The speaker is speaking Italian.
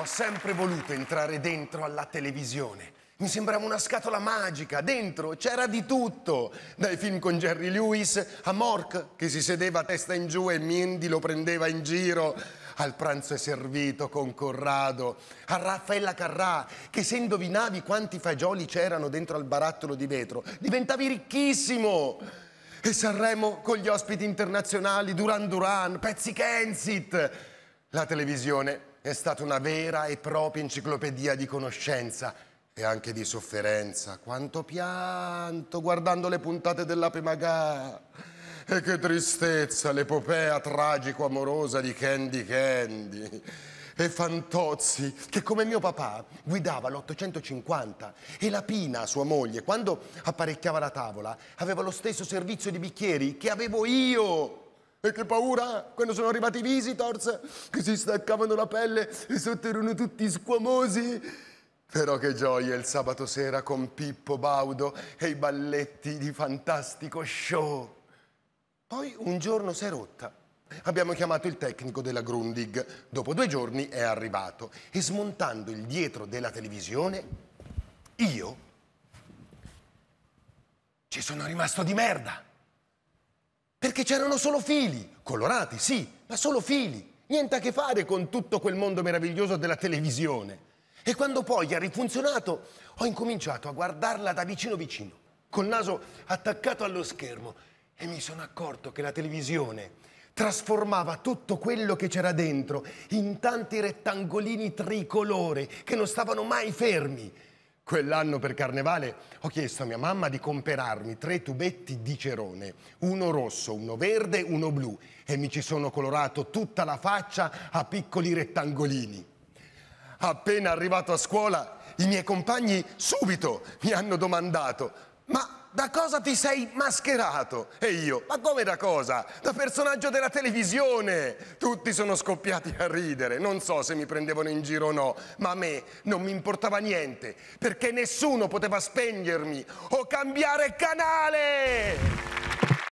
Ho sempre voluto entrare dentro alla televisione. Mi sembrava una scatola magica, dentro c'era di tutto, dai film con Jerry Lewis a Mork che si sedeva a testa in giù e Mindy lo prendeva in giro, al pranzo è servito con Corrado, a Raffaella Carrà che se indovinavi quanti fagioli c'erano dentro al barattolo di vetro diventavi ricchissimo. E Sanremo con gli ospiti internazionali, Duran Duran, Pezzi Kensit! la televisione è stata una vera e propria enciclopedia di conoscenza e anche di sofferenza. Quanto pianto guardando le puntate dell'Ape Magà. E che tristezza l'epopea tragico-amorosa di Candy Candy e Fantozzi, che come mio papà guidava l'850 e la Pina, sua moglie, quando apparecchiava la tavola, aveva lo stesso servizio di bicchieri che avevo io. E che paura quando sono arrivati i visitors che si staccavano la pelle e sotto erano tutti squamosi. Però che gioia il sabato sera con Pippo Baudo e i balletti di fantastico show. Poi un giorno si è rotta. Abbiamo chiamato il tecnico della Grundig. Dopo due giorni è arrivato e smontando il dietro della televisione, io ci sono rimasto di merda. Perché c'erano solo fili, colorati sì, ma solo fili. Niente a che fare con tutto quel mondo meraviglioso della televisione. E quando poi ha rifunzionato, ho incominciato a guardarla da vicino vicino, col naso attaccato allo schermo, e mi sono accorto che la televisione trasformava tutto quello che c'era dentro in tanti rettangolini tricolore che non stavano mai fermi Quell'anno per carnevale ho chiesto a mia mamma di comperarmi tre tubetti di cerone, uno rosso, uno verde, e uno blu e mi ci sono colorato tutta la faccia a piccoli rettangolini. Appena arrivato a scuola, i miei compagni subito mi hanno domandato ma da cosa ti sei mascherato? E io, ma come da cosa? Da personaggio della televisione! Tutti sono scoppiati a ridere, non so se mi prendevano in giro o no, ma a me non mi importava niente, perché nessuno poteva spegnermi o cambiare canale!